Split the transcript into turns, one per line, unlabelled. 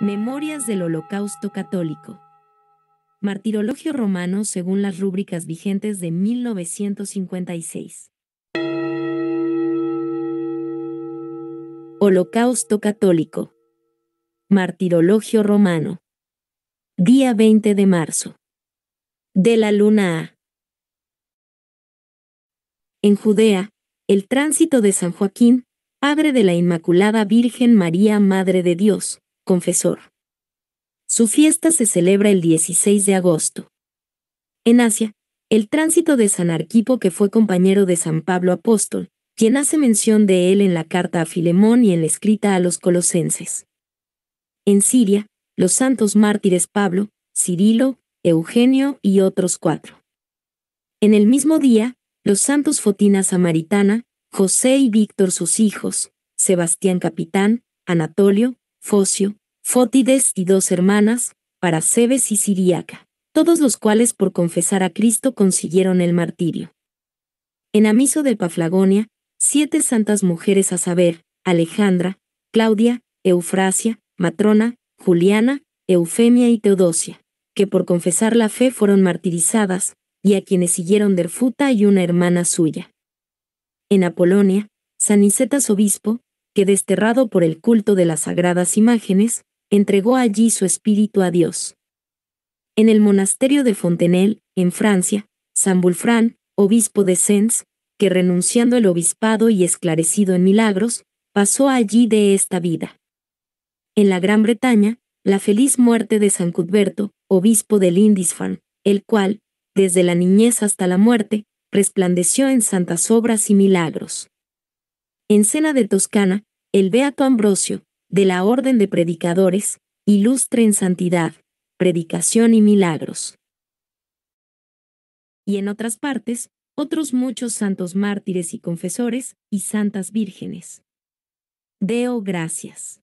Memorias del Holocausto Católico. Martirologio romano según las rúbricas vigentes de 1956. Holocausto Católico. Martirologio romano. Día 20 de marzo. De la luna A. En Judea, el tránsito de San Joaquín, padre de la Inmaculada Virgen María, Madre de Dios, confesor. Su fiesta se celebra el 16 de agosto. En Asia, el tránsito de San Arquipo que fue compañero de San Pablo Apóstol, quien hace mención de él en la carta a Filemón y en la escrita a los colosenses. En Siria, los santos mártires Pablo, Cirilo, Eugenio y otros cuatro. En el mismo día, los santos Fotina Samaritana, José y Víctor sus hijos, Sebastián Capitán, Anatolio, Focio, Fótides y dos hermanas, para Cebes y Siriaca, todos los cuales por confesar a Cristo consiguieron el martirio. En Amiso de Paflagonia, siete santas mujeres a saber, Alejandra, Claudia, Eufrasia, Matrona, Juliana, Eufemia y Teodosia, que por confesar la fe fueron martirizadas, y a quienes siguieron Derfuta y una hermana suya. En Apolonia, Sanicetas obispo, que desterrado por el culto de las sagradas imágenes, entregó allí su espíritu a Dios. En el monasterio de Fontenelle, en Francia, San Bulfrán, obispo de Sens, que renunciando al obispado y esclarecido en milagros, pasó allí de esta vida. En la Gran Bretaña, la feliz muerte de San Cudberto, obispo de Lindisfarne, el cual, desde la niñez hasta la muerte, resplandeció en santas obras y milagros. En Sena de Toscana, el beato Ambrosio, de la Orden de Predicadores, ilustre en santidad, predicación y milagros. Y en otras partes, otros muchos santos mártires y confesores, y santas vírgenes. Deo gracias.